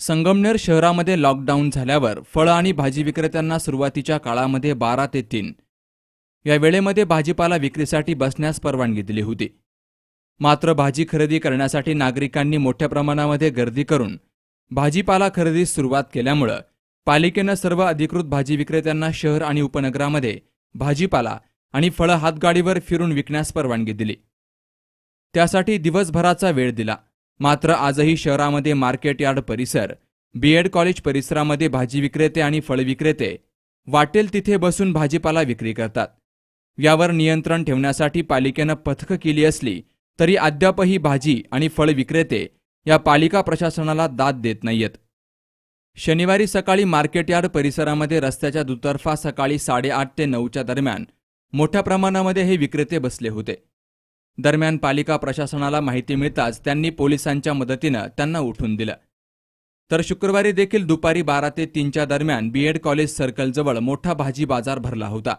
संगमनेर शहरामध्ये लॉकडाऊन झाल्यावर फळं आणि भाजी विक्रेत्यांना सुरुवातीच्या काळामध्ये बारा ते तीन या वेळेमध्ये भाजीपाला विक्रीसाठी बसण्यास परवानगी दिली होती मात्र भाजी खरेदी करण्यासाठी नागरिकांनी मोठ्या प्रमाणामध्ये गर्दी करून भाजीपाला खरेदीस सुरुवात केल्यामुळं पालिकेनं सर्व अधिकृत भाजी विक्रेत्यांना शहर आणि उपनगरामध्ये भाजीपाला आणि फळं हातगाडीवर फिरून विकण्यास परवानगी दिली त्यासाठी दिवसभराचा वेळ दिला मात्र आजही शहरामध्ये मार्केट यार्ड परिसर बीएड कॉलेज परिसरामध्ये भाजी विक्रेते आणि फळ विक्रेते वाटेल तिथे बसून भाजीपाला विक्री करतात यावर नियंत्रण ठेवण्यासाठी पालिकेनं पथकं केली असली तरी अद्यापही भाजी आणि फळ विक्रेते या पालिका प्रशासनाला दाद देत नाहीयेत शनिवारी सकाळी मार्केटयार्ड परिसरामध्ये रस्त्याच्या दुतर्फा सकाळी साडेआठ ते नऊच्या दरम्यान मोठ्या प्रमाणामध्ये हे विक्रेते बसले होते दरम्यान पालिका प्रशासनाला माहिती मिळताच त्यांनी पोलिसांच्या मदतीनं त्यांना उठून दिलं तर शुक्रवारी देखील दुपारी बारा ते तीनच्या दरम्यान बीएड कॉलेज सर्कलजवळ मोठा भाजी बाजार भरला होता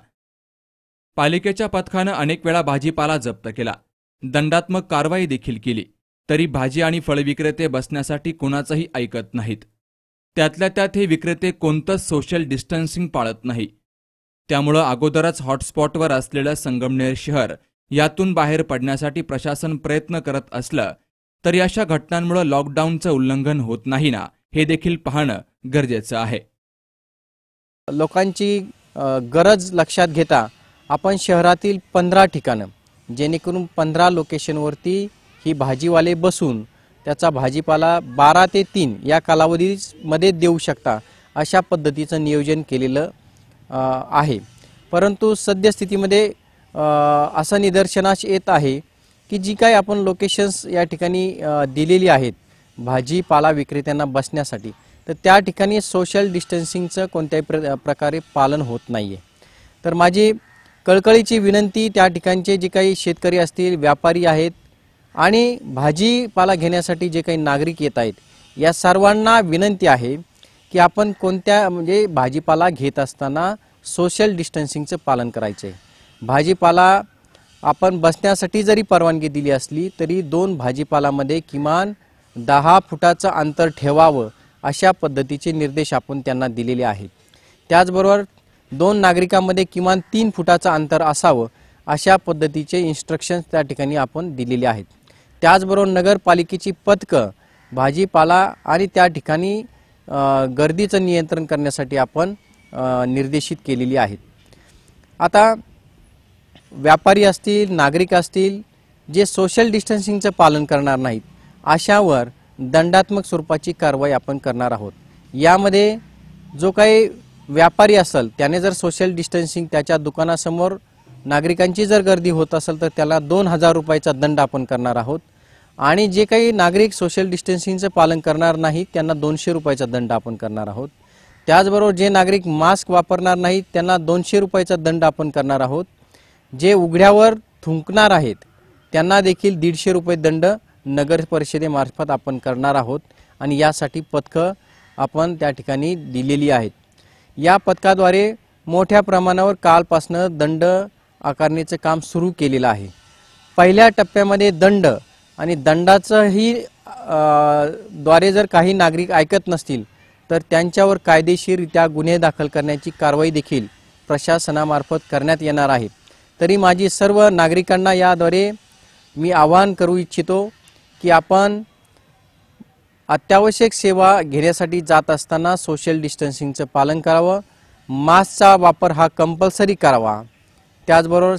पालिकेच्या पथकानं अनेक वेळा भाजीपाला जप्त केला दंडात्मक कारवाई देखील केली तरी भाजी आणि फळ विक्रेते बसण्यासाठी कुणाचंही ऐकत नाहीत त्यातल्या त्यात हे विक्रेते कोणतंच सोशल डिस्टन्सिंग पाळत नाही त्यामुळं अगोदरच हॉटस्पॉटवर असलेलं संगमनेर शहर यातून बाहेर पडण्यासाठी प्रशासन प्रयत्न करत असलं तरी अशा घटनांमुळे लॉकडाऊनचं उल्लंघन होत नाही ना हे देखील पाहणं गरजेचं आहे लोकांची गरज लक्षात घेता आपण शहरातील पंधरा ठिकाणं जेणेकरून पंधरा लोकेशनवरती ही भाजीवाले बसून त्याचा भाजीपाला बारा ते तीन या कालावधीमध्ये देऊ शकता अशा पद्धतीचं नियोजन केलेलं आहे परंतु सद्यस्थितीमध्ये असं निदर्शनास येत आहे की जी काही आपण लोकेशन्स या ठिकाणी दिलेली आहेत भाजीपाला विक्रेत्यांना बसण्यासाठी तर त्या ठिकाणी सोशल डिस्टन्सिंगचं कोणत्याही प्र प्रकारे पालन होत नाही आहे तर माझी कळकळीची विनंती त्या ठिकाणचे जे काही शेतकरी असतील व्यापारी आहेत आणि भाजीपाला घेण्यासाठी जे काही नागरिक येत आहेत या सर्वांना विनंती आहे की आपण कोणत्या म्हणजे भाजीपाला घेत असताना सोशल डिस्टन्सिंगचं पालन करायचं आहे भाजीपाला आपण बसण्यासाठी जरी परवानगी दिली असली तरी दोन भाजीपालामध्ये किमान दहा फुटाचं अंतर ठेवावं अशा पद्धतीचे निर्देश आपण त्यांना दिलेले आहेत त्याचबरोबर दोन नागरिकांमध्ये किमान तीन फुटाचं अंतर असावं अशा पद्धतीचे इन्स्ट्रक्शन्स त्या ठिकाणी आपण दिलेले आहेत त्याचबरोबर नगरपालिकेची पथकं भाजीपाला आणि त्या ठिकाणी गर्दीचं नियंत्रण करण्यासाठी आपण निर्देशित केलेली आहेत आता व्यापारी असतील नागरिक असतील जे सोशल डिस्टन्सिंगचं पालन करणार नाहीत अशावर दंडात्मक स्वरूपाची कारवाई आपण करणार आहोत यामध्ये जो काही व्यापारी असेल त्याने जर सोशल डिस्टन्सिंग त्याच्या दुकानासमोर नागरिकांची जर गर्दी होत असेल तर त्याला दोन हजार रुपयाचा दंड आपण करणार आहोत आणि जे काही नागरिक सोशल डिस्टन्सिंगचं पालन करणार नाही त्यांना दोनशे रुपयाचा दंड आपण करणार आहोत त्याचबरोबर जे नागरिक मास्क वापरणार नाहीत त्यांना दोनशे रुपयाचा दंड आपण करणार आहोत जे उघड्यावर थुंकणार आहेत त्यांना देखील दीडशे रुपये दंड नगर परिषदेमार्फत आपण करणार आहोत आणि यासाठी पथकं आपण त्या ठिकाणी दिलेली आहेत या पथकाद्वारे मोठ्या प्रमाणावर कालपासनं दंड आकारणीचं काम सुरू केलेलं आहे पहिल्या टप्प्यामध्ये दंड आणि दंडाचंही द्वारे जर काही नागरिक ऐकत नसतील तर त्यांच्यावर कायदेशीररित्या गुन्हे दाखल करण्याची कारवाई देखील प्रशासनामार्फत करण्यात येणार आहेत तरी माझी सर्व नागरिकांना याद्वारे मी आवाहन करू इच्छितो की आपण अत्यावश्यक सेवा घेण्यासाठी जात असताना सोशल डिस्टन्सिंगचं पालन करावं मास्कचा वापर हा कंपल्सरी करावा त्याचबरोबर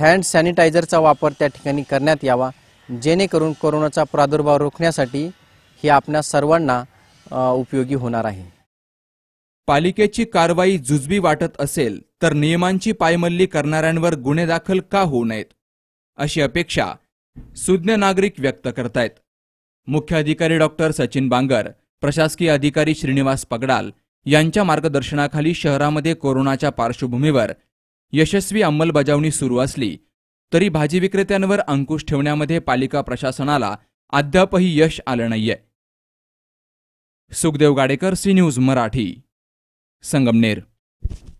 हँड सॅनिटायझरचा वापर त्या ठिकाणी करण्यात यावा जेणेकरून कोरोनाचा प्रादुर्भाव रोखण्यासाठी हे आपल्या सर्वांना उपयोगी होणार आहे पालिकेची कारवाई जुजबी वाटत असेल तर नियमांची पायमल्ली करणाऱ्यांवर गुन्हे दाखल का होऊ नयेत अशी अपेक्षा सुज्ञ नागरिक व्यक्त करतायत मुख्याधिकारी डॉक्टर सचिन बांगर प्रशासकीय अधिकारी श्रीनिवास पगडाल यांच्या मार्गदर्शनाखाली शहरामध्ये कोरोनाच्या पार्श्वभूमीवर यशस्वी अंमलबजावणी सुरू असली तरी भाजी विक्रेत्यांवर अंकुश ठेवण्यामध्ये पालिका प्रशासनाला अद्यापही यश आलं नाहीये सुखदेव गाडेकर सी न्यूज मराठी संगमनेर